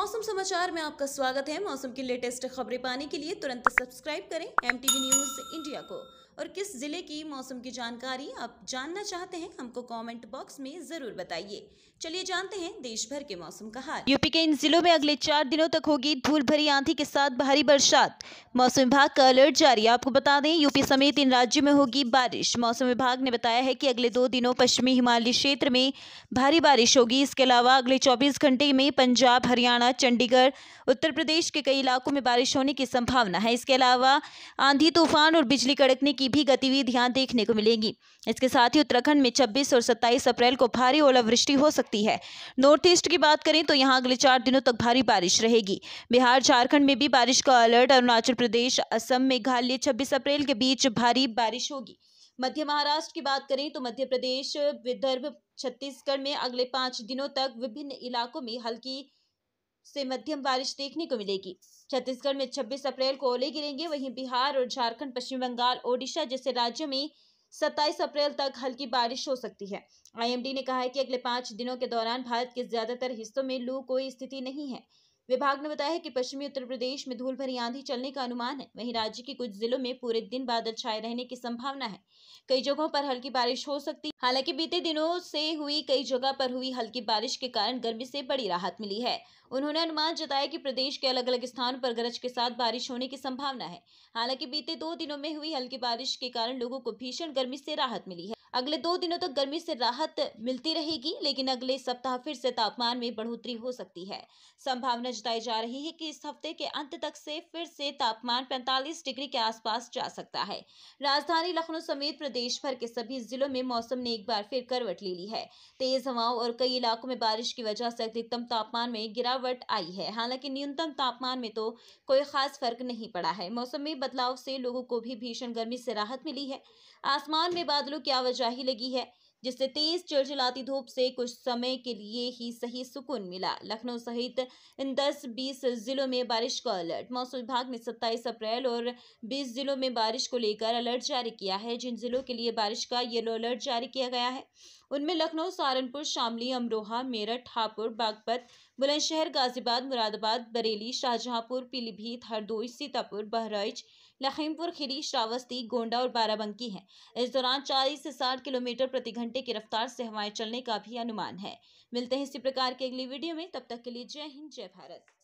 मौसम समाचार में आपका स्वागत है मौसम की लेटेस्ट खबरें पाने के लिए तुरंत सब्सक्राइब करें एम न्यूज इंडिया को और किस ज़िले की मौसम की जानकारी आप जानना चाहते हैं हमको कमेंट बॉक्स में ज़रूर बताइए चलिए जानते हैं देश भर के मौसम का हाल यूपी के इन जिलों में अगले चार दिनों तक होगी धूल भरी आंधी के साथ भारी बरसात मौसम विभाग का अलर्ट जारी आपको बता दें यूपी समेत इन राज्यों में होगी बारिश मौसम विभाग ने बताया है कि अगले दो दिनों पश्चिमी हिमालय क्षेत्र में भारी बारिश होगी इसके अलावा अगले चौबीस घंटे में पंजाब हरियाणा चंडीगढ़ उत्तर प्रदेश के कई इलाकों में बारिश होने की संभावना है इसके अलावा आंधी तूफान और बिजली कड़कने की भी गतिविधियां देखने को मिलेंगी इसके साथ ही उत्तराखंड में छब्बीस और सत्ताईस अप्रैल को भारी ओलावृष्टि हो सकती है नॉर्थ ईस्ट की बात करें तो यहाँ अगले चार दिनों तक भारी बारिश रहेगी बिहार झारखंड में भी बारिश का अलर्ट अरुणाचल प्रदेश असम मेघालय छब्बीस अप्रैल के बीच भारी बारिश होगी मध्य महाराष्ट्र की बात करें तो मध्य प्रदेश विदर्भ छत्तीसगढ़ में अगले पांच दिनों तक विभिन्न इलाकों में हल्की से मध्यम बारिश देखने को मिलेगी छत्तीसगढ़ में 26 अप्रैल को ओले गिरेंगे वहीं बिहार और झारखंड पश्चिम बंगाल ओडिशा जैसे राज्यों में 27 अप्रैल तक हल्की बारिश हो सकती है आईएमडी ने कहा है कि अगले पांच दिनों के दौरान भारत के ज़्यादातर हिस्सों में लू कोई स्थिति नहीं है विभाग ने बताया है कि पश्चिमी उत्तर प्रदेश में धूल भरी आंधी चलने का अनुमान है वहीं राज्य के कुछ जिलों में पूरे दिन बादल छाए रहने की संभावना है कई जगहों पर हल्की बारिश हो सकती है हालांकि बीते दिनों से हुई कई जगह पर हुई हल्की बारिश के कारण गर्मी से बड़ी राहत मिली है उन्होंने अनुमान जताया कि प्रदेश के अलग अलग स्थानों पर गरज के साथ बारिश होने की संभावना है हालांकि बीते दो दिनों में हुई हल्की बारिश के कारण लोगों को भीषण गर्मी से राहत मिली है अगले दो दिनों तक तो गर्मी से राहत मिलती रहेगी लेकिन अगले सप्ताह फिर से तापमान में बढ़ोतरी हो सकती है संभावना जताई जा रही है कि इस हफ्ते के अंत तक से फिर से तापमान पैंतालीस डिग्री के आसपास जा सकता है राजधानी लखनऊ समेत प्रदेश भर के सभी जिलों में मौसम ने एक बार फिर करवट ले ली है तेज हवाओं और कई इलाकों में बारिश की वजह से अधिकतम तापमान में गिरावट आई है हालांकि न्यूनतम तापमान में तो कोई खास फर्क नहीं पड़ा है मौसम में बदलाव से लोगों को भी भीषण गर्मी से राहत मिली है आसमान में बादलों की आवाज आवाजाही लगी है जिससे तेज चिलचिलाती धूप से कुछ समय के लिए ही सही सुकून मिला लखनऊ सहित इन 10-20 जिलों में बारिश का अलर्ट मौसम विभाग ने 27 अप्रैल और 20 जिलों में बारिश को लेकर अलर्ट जारी किया है जिन जिलों के लिए बारिश का येलो अलर्ट जारी किया गया है उनमें लखनऊ सहारनपुर शामली अमरोहा मेरठ हापुड़ बागपत बुलंदशहर गाजीबाद मुरादाबाद बरेली शाहजहांपुर पीलीभीत हरदोई सीतापुर बहराइच लखीमपुर खीरी श्रावस्ती गोंडा और बाराबंकी हैं इस दौरान 40 से 60 किलोमीटर प्रति घंटे की रफ्तार से हवाएं चलने का भी अनुमान है मिलते हैं इसी प्रकार के अगली वीडियो में तब तक के लिए जय हिंद जय भारत